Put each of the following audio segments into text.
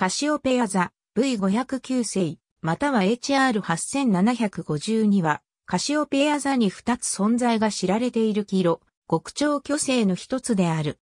カシオペア座 V509 世、または HR8752 は、カシオペア座に2つ存在が知られている黄色、極超巨星の一つである。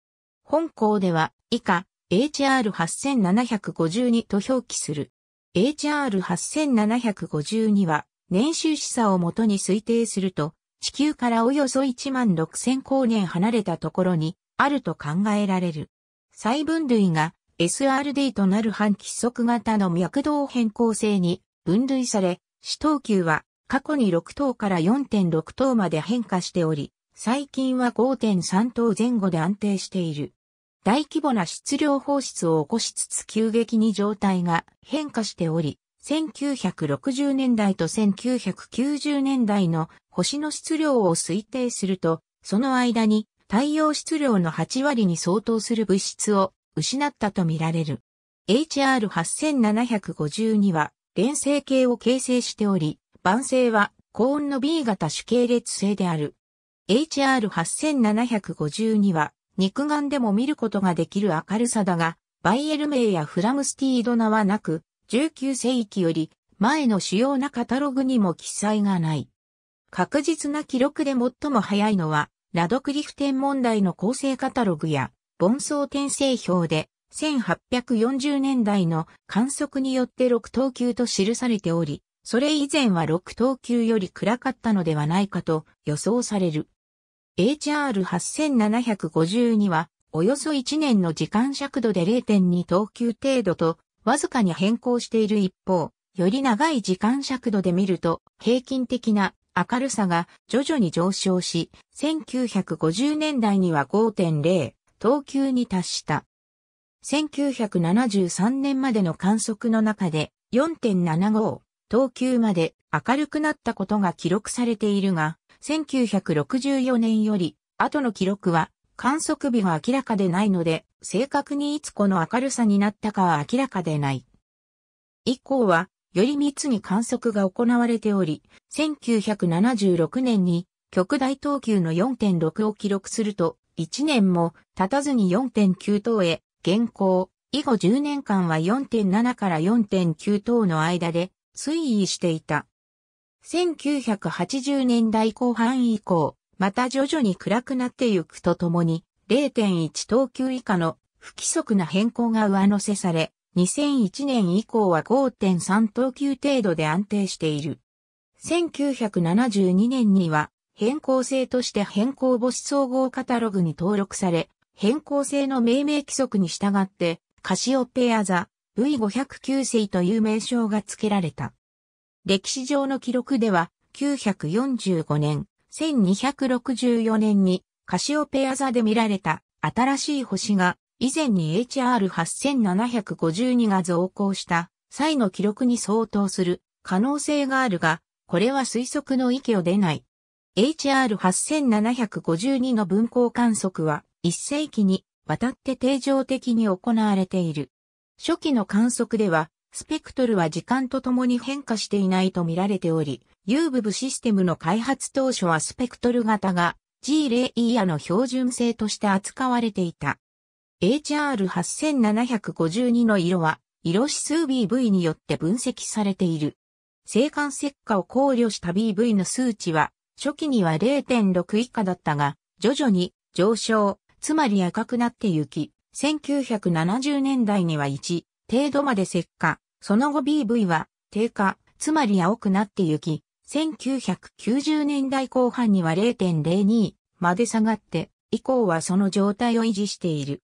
本校では、以下、HR8752 と表記する。HR8752 は、年収示差をもとに推定すると、地球からおよそ1万6000光年離れたところにあると考えられる。細分類が SRD となる半規則型の脈動変更性に分類され、死等級は過去に6等から4.6等まで変化しており、最近は5.3等前後で安定している。大規模な質量放出を起こしつつ急激に状態が変化しており、1960年代と1990年代の星の質量を推定すると、その間に太陽質量の8割に相当する物質を失ったとみられる。HR8752 は連成系を形成しており、晩成は高温の B 型主系列性である。HR8752 は肉眼でも見ることができる明るさだが、バイエル名やフラムスティード名はなく、19世紀より前の主要なカタログにも記載がない。確実な記録で最も早いのは、ラドクリフ天文台の構成カタログや、盆相転生表で、1840年代の観測によって6等級と記されており、それ以前は6等級より暗かったのではないかと予想される。HR8752 は、およそ1年の時間尺度で0.2等級程度と、わずかに変更している一方、より長い時間尺度で見ると、平均的な明るさが徐々に上昇し、1950年代には5.0、等級に達した。1973年までの観測の中で4.75等級まで明るくなったことが記録されているが、1964年より後の記録は観測日が明らかでないので、正確にいつこの明るさになったかは明らかでない。以降は、より密に観測が行われており、1976年に極大等級の4.6を記録すると、1年も経たずに4.9等へ、現行、以後10年間は4.7から4.9等の間で推移していた。1980年代後半以降、また徐々に暗くなってゆくとともに、0.1等級以下の不規則な変更が上乗せされ、2001年以降は5.3等級程度で安定している。1972年には変更性として変更母子総合カタログに登録され、変更性の命名規則に従って、カシオペア座 V509 星という名称が付けられた。歴史上の記録では、945年、1264年にカシオペア座で見られた新しい星が、以前に HR8752 が増行した際の記録に相当する可能性があるが、これは推測の域を出ない。HR8752 の分光観測は1世紀にわたって定常的に行われている。初期の観測では、スペクトルは時間とともに変化していないと見られており、ユーブブシステムの開発当初はスペクトル型が G レイヤの標準性として扱われていた。HR8752 の色は、色指数 BV によって分析されている。星観石化を考慮した BV の数値は、初期には0.6以下だったが、徐々に上昇、つまり赤くなって行き、1970年代には1程度まで石化、その後 BV は低下、つまり青くなって行き、1990年代後半には0.02まで下がって、以降はその状態を維持している。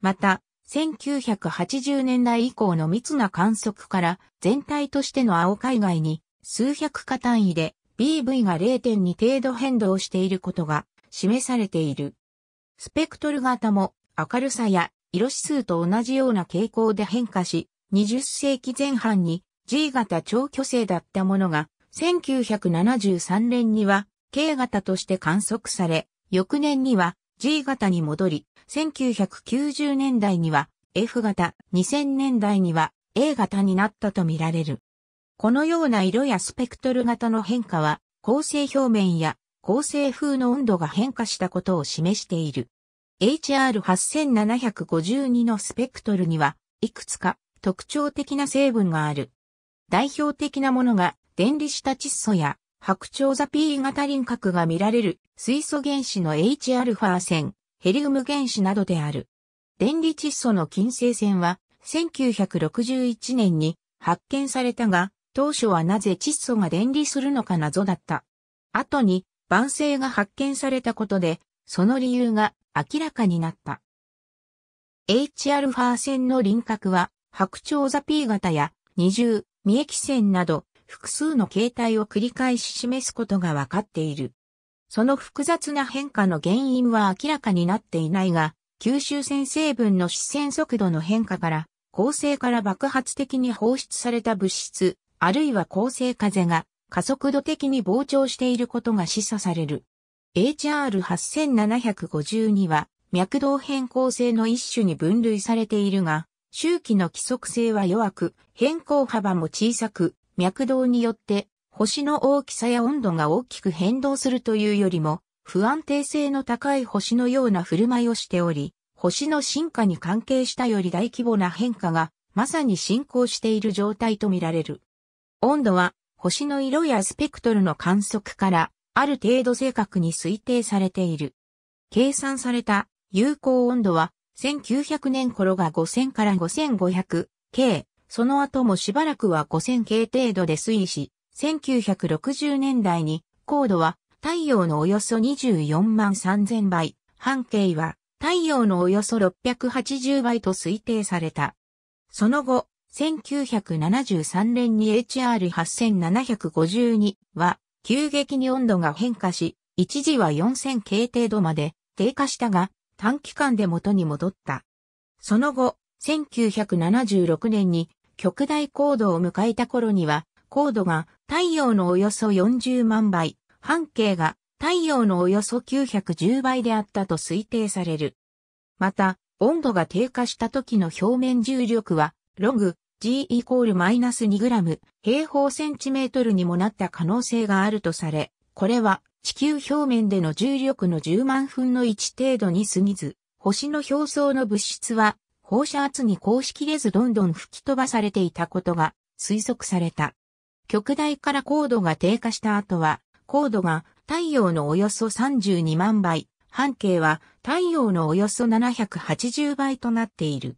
また、1980年代以降の密な観測から全体としての青海外に数百か単位で BV が0.2程度変動していることが示されている。スペクトル型も明るさや色指数と同じような傾向で変化し、20世紀前半に G 型超巨星だったものが、1973年には K 型として観測され、翌年には G 型に戻り、1990年代には F 型、2000年代には A 型になったとみられる。このような色やスペクトル型の変化は、構成表面や構成風の温度が変化したことを示している。HR8752 のスペクトルには、いくつか特徴的な成分がある。代表的なものが、電離した窒素や白鳥座 P 型輪郭が見られる水素原子の Hα 線、ヘリウム原子などである。電離窒素の金星線は1961年に発見されたが、当初はなぜ窒素が電離するのか謎だった。後に、晩成が発見されたことで、その理由が明らかになった。Hα 線の輪郭は、白鳥座 P 型や二重、三液線など、複数の形態を繰り返し示すことが分かっている。その複雑な変化の原因は明らかになっていないが、吸収線成分の視線速度の変化から、構成から爆発的に放出された物質、あるいは構成風が加速度的に膨張していることが示唆される。HR8752 は脈動変更性の一種に分類されているが、周期の規則性は弱く、変更幅も小さく、脈動によって星の大きさや温度が大きく変動するというよりも、不安定性の高い星のような振る舞いをしており、星の進化に関係したより大規模な変化が、まさに進行している状態とみられる。温度は星の色やスペクトルの観測からある程度正確に推定されている。計算された有効温度は1900年頃が5000から5500 K、その後もしばらくは5000 K 程度で推移し、1960年代に高度は太陽のおよそ24万3000倍、半径は太陽のおよそ680倍と推定された。その後、1973年に HR8752 は急激に温度が変化し、一時は4000系程度まで低下したが、短期間で元に戻った。その後、1976年に極大高度を迎えた頃には、高度が太陽のおよそ40万倍、半径が太陽のおよそ910倍であったと推定される。また、温度が低下した時の表面重力は、ログ、g イコールマイナス2グラム平方センチメートルにもなった可能性があるとされ、これは地球表面での重力の10万分の1程度に過ぎず、星の表層の物質は放射圧にこうしきれずどんどん吹き飛ばされていたことが推測された。極大から高度が低下した後は、高度が太陽のおよそ32万倍、半径は太陽のおよそ780倍となっている。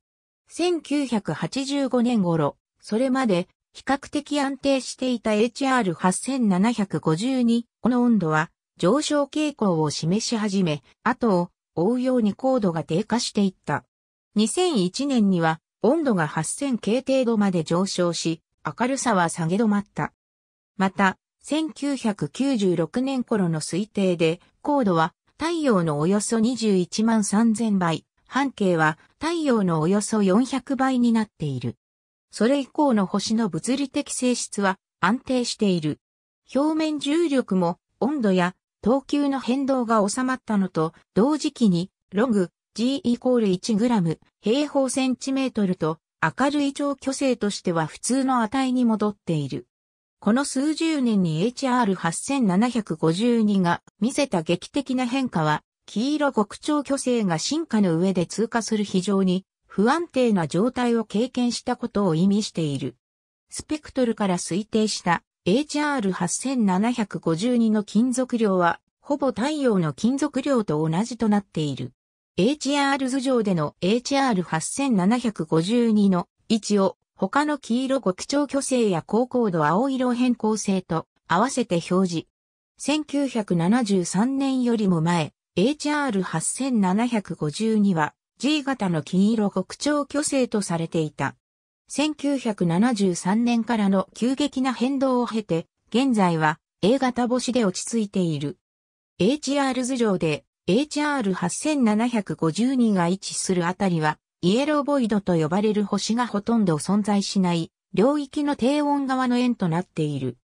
1985年頃、それまで比較的安定していた HR8752 の温度は上昇傾向を示し始め、後を追うように高度が低下していった。2001年には温度が8000系程度まで上昇し、明るさは下げ止まった。また、1996年頃の推定で、高度は太陽のおよそ21万3000倍、半径は太陽のおよそ400倍になっている。それ以降の星の物理的性質は安定している。表面重力も温度や等級の変動が収まったのと同時期にログ G イコール 1g 平方センチメートルと明るい超巨星としては普通の値に戻っている。この数十年に HR8752 が見せた劇的な変化は黄色極超巨星が進化の上で通過する非常に不安定な状態を経験したことを意味している。スペクトルから推定した HR8752 の金属量はほぼ太陽の金属量と同じとなっている。HR 図上での HR8752 の位置を他の黄色極超巨星や高高度青色変更性と合わせて表示。1973年よりも前、HR8752 は G 型の金色極超巨星とされていた。1973年からの急激な変動を経て、現在は A 型星で落ち着いている。HR 図上で HR8752 が位置するあたりは、イエローボイドと呼ばれる星がほとんど存在しない領域の低温側の円となっている。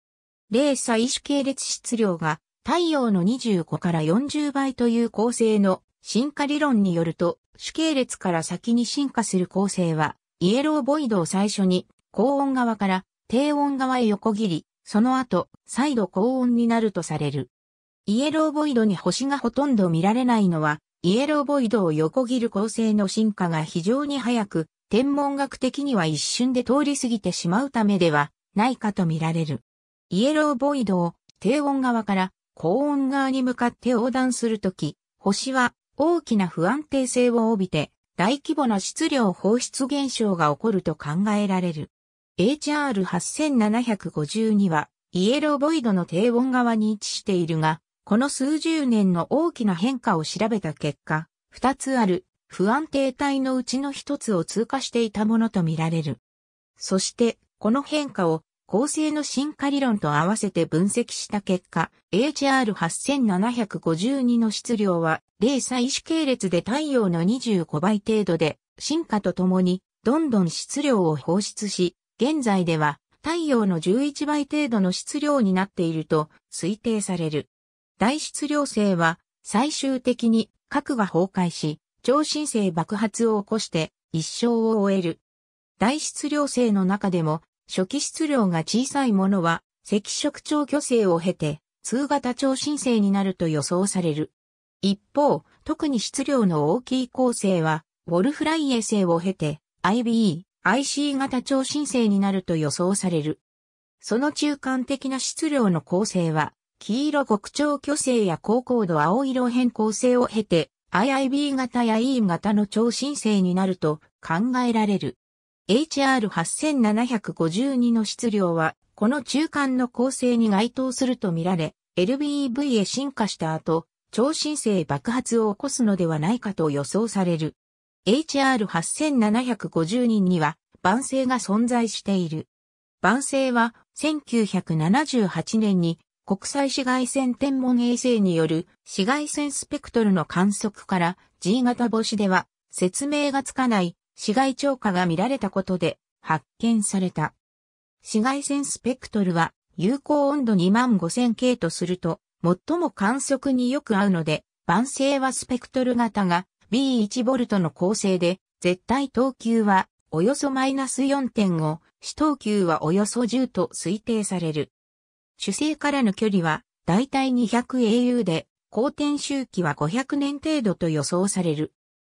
零差異種系列質量が太陽の25から40倍という構成の進化理論によると、主系列から先に進化する構成は、イエローボイドを最初に高温側から低温側へ横切り、その後、再度高温になるとされる。イエローボイドに星がほとんど見られないのは、イエローボイドを横切る構成の進化が非常に早く、天文学的には一瞬で通り過ぎてしまうためではないかと見られる。イエローボイドを低温側から高温側に向かって横断するとき、星は大きな不安定性を帯びて大規模な質量放出現象が起こると考えられる。HR8752 はイエローボイドの低温側に位置しているが、この数十年の大きな変化を調べた結果、二つある不安定体のうちの一つを通過していたものとみられる。そして、この変化を構成の進化理論と合わせて分析した結果、HR8752 の質量は、零細子系列で太陽の25倍程度で、進化とともに、どんどん質量を放出し、現在では、太陽の11倍程度の質量になっていると推定される。大質量性は、最終的に核が崩壊し、超新星爆発を起こして一生を終える。大質量性の中でも初期質量が小さいものは、赤色超巨星を経て、通型超新星になると予想される。一方、特に質量の大きい恒星は、ウォルフライエ星を経て、IBE、IC 型超新星になると予想される。その中間的な質量の構成は、黄色極超巨星や高高度青色変構成を経て、IIB 型や E 型の超新星になると考えられる。HR8752 の質量は、この中間の構成に該当するとみられ、LBEV へ進化した後、超新星爆発を起こすのではないかと予想される。HR8752 には、晩星が存在している。晩星は、1978年に国際紫外線天文衛星による紫外線スペクトルの観測から G 型星では説明がつかない紫外超過が見られたことで発見された。紫外線スペクトルは有効温度25000 K とすると最も観測によく合うので、晩星はスペクトル型が B1V の構成で、絶対等級はおよそマイナス4.5、視等級はおよそ10と推定される。主星からの距離はだいたい 200au で、光転周期は500年程度と予想される。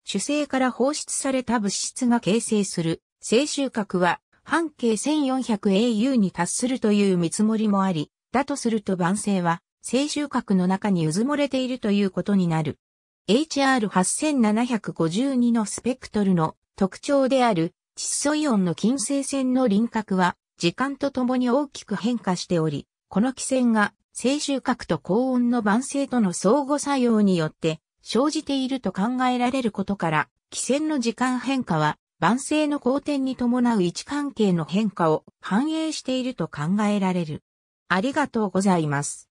主性から放出された物質が形成する、性収穫は、半径 1400au に達するという見積もりもあり、だとすると晩星は、性収穫の中に渦漏もれているということになる。HR8752 のスペクトルの特徴である窒素イオンの金星線の輪郭は時間とともに大きく変化しており、この気線が性収穫と高温の晩星との相互作用によって生じていると考えられることから、気線の時間変化は、万星の好転に伴う位置関係の変化を反映していると考えられる。ありがとうございます。